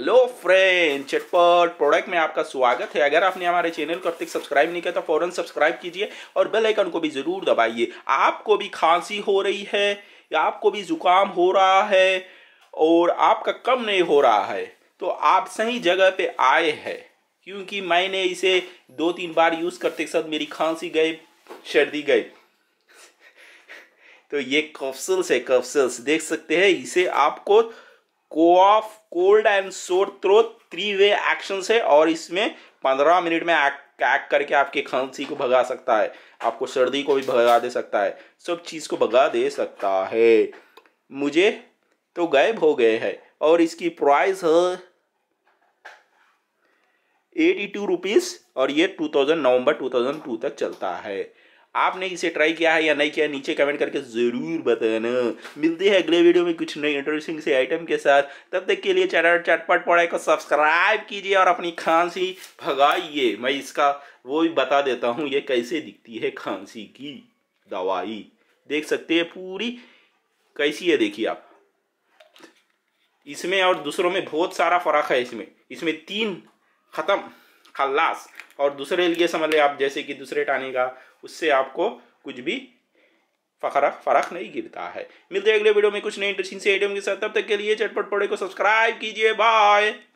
hello friend चटपट product में आपका स्वागत है अगर आपने हमारे चैनल को अब तक सब्सक्राइब नहीं किया तो फौरन सब्सक्राइब कीजिए और बेल आइकन को भी ज़रूर दबाइए आपको भी खांसी हो रही है या आपको भी जुकाम हो रहा है और आपका कम नहीं हो रहा है तो आप सही जगह पे आए हैं क्योंकि मैंने इसे दो तीन बार यूज़ करते के साथ मेरी खांसी गई सर्दी गई तो ये कफसल्स है कफसल्स देख सकते हैं इसे आपको cough cold and sore throat three way action है और इसमें पंद्रह मिनट में एक्ट एक्ट करके आपके खांसी को भगा सकता है आपको सर्दी को भी भगा दे सकता है सब चीज़ को भगा दे सकता है मुझे तो गायब हो गए हैं और इसकी प्राइस है एटी टू रुपीज़ और ये two thousand November two thousand two तक चलता है आपने इसे ट्राई किया है या नहीं किया नीचे कमेंट करके ज़रूर बताना मिलते हैं अगले वीडियो में कुछ नए इंटरेस्टिंग से आइटम के साथ तब तक के लिए चैनल चटपट पढ़ाई को सब्सक्राइब कीजिए और अपनी खांसी भगाइए मैं इसका वो भी बता देता हूँ ये कैसे दिखती है खांसी की दवाई देख सकते हैं पूरी कैसी है देखिए आप इसमें और दूसरों में बहुत सारा फर्क है इसमें इसमें तीन खत्म खल्लास और दूसरे लिए समझ लें आप जैसे कि दूसरे टाने का उससे आपको कुछ भी फखरा फर्क नहीं गिरता है मिलते हैं अगले वीडियो में कुछ नए इंटरेस्टिंग से आइटम के साथ तब तक के लिए चटपट पड़े को सब्सक्राइब कीजिए बाय